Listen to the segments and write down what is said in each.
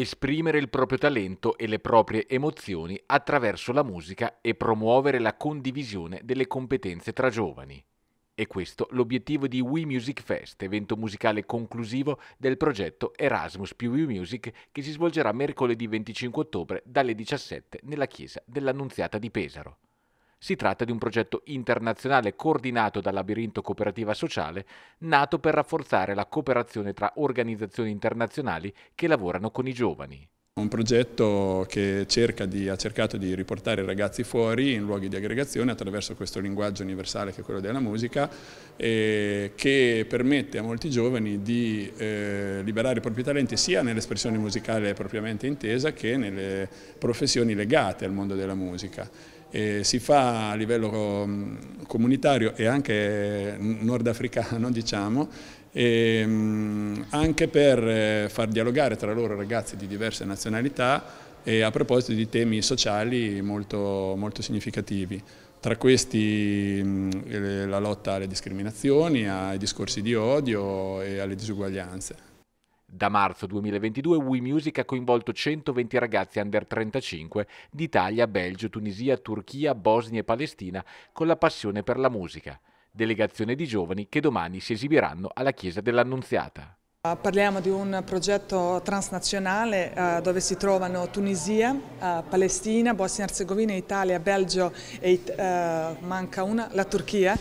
esprimere il proprio talento e le proprie emozioni attraverso la musica e promuovere la condivisione delle competenze tra giovani. E questo l'obiettivo di We Music Fest, evento musicale conclusivo del progetto Erasmus più We Music che si svolgerà mercoledì 25 ottobre dalle 17 nella chiesa dell'Annunziata di Pesaro. Si tratta di un progetto internazionale coordinato dal Labirinto Cooperativa Sociale, nato per rafforzare la cooperazione tra organizzazioni internazionali che lavorano con i giovani. Un progetto che di, ha cercato di riportare i ragazzi fuori in luoghi di aggregazione attraverso questo linguaggio universale che è quello della musica eh, che permette a molti giovani di eh, liberare i propri talenti sia nell'espressione musicale propriamente intesa che nelle professioni legate al mondo della musica eh, si fa a livello mm, comunitario e anche nordafricano, diciamo, ehm, anche per eh, far dialogare tra loro ragazzi di diverse nazionalità eh, a proposito di temi sociali molto, molto significativi. Tra questi mh, mm, eh, la lotta alle discriminazioni, ai discorsi di odio e alle disuguaglianze. Da marzo 2022 Wii Music ha coinvolto 120 ragazzi under 35 d'Italia, Belgio, Tunisia, Turchia, Bosnia e Palestina con la passione per la musica. Delegazione di giovani che domani si esibiranno alla Chiesa dell'Annunziata. Ah, parliamo di un progetto transnazionale eh, dove si trovano Tunisia, eh, Palestina, Bosnia-Herzegovina, e Italia, Belgio e eh, manca una, la Turchia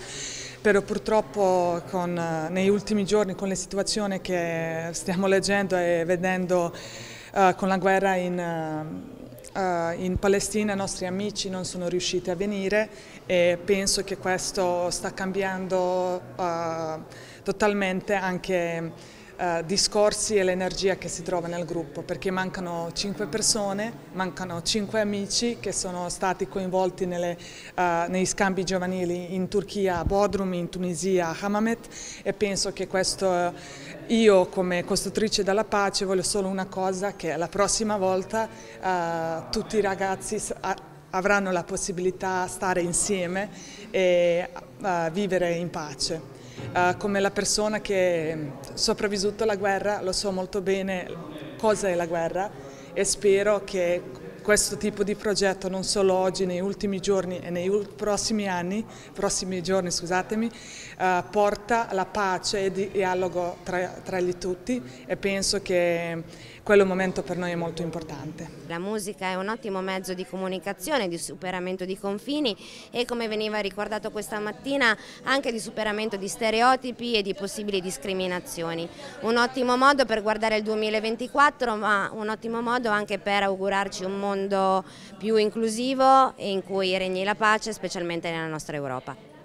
però purtroppo con, eh, negli ultimi giorni con le situazioni che stiamo leggendo e vedendo uh, con la guerra in, uh, in, Palestina i nostri amici non sono riusciti a venire e penso che questo sta cambiando uh, totalmente anche eh, discorsi e l'energia che si trova nel gruppo, perché mancano cinque persone, mancano cinque amici che sono stati coinvolti nelle, eh, nei scambi giovanili in Turchia, a Bodrum, in Tunisia, a Hamamet e penso che questo, eh, io come costruttrice della pace voglio solo una cosa, che la prossima volta eh, tutti i ragazzi avranno la possibilità di stare insieme e uh, vivere in pace uh, come la persona che ha mm, sopravvissuto alla guerra, lo so molto bene cosa è la guerra e spero che questo tipo di progetto non solo oggi, nei ultimi giorni e nei prossimi anni, prossimi giorni scusatemi, eh, porta alla pace e dialogo tra, tra gli tutti e penso che mm, quello momento per noi è molto importante. La musica è un ottimo mezzo di comunicazione, di superamento di confini e come veniva ricordato questa mattina anche di superamento di stereotipi e di possibili discriminazioni. Un ottimo modo per guardare il 2024 ma un ottimo modo anche per augurarci un mondo più inclusivo e in cui regni la pace specialmente nella nostra Europa.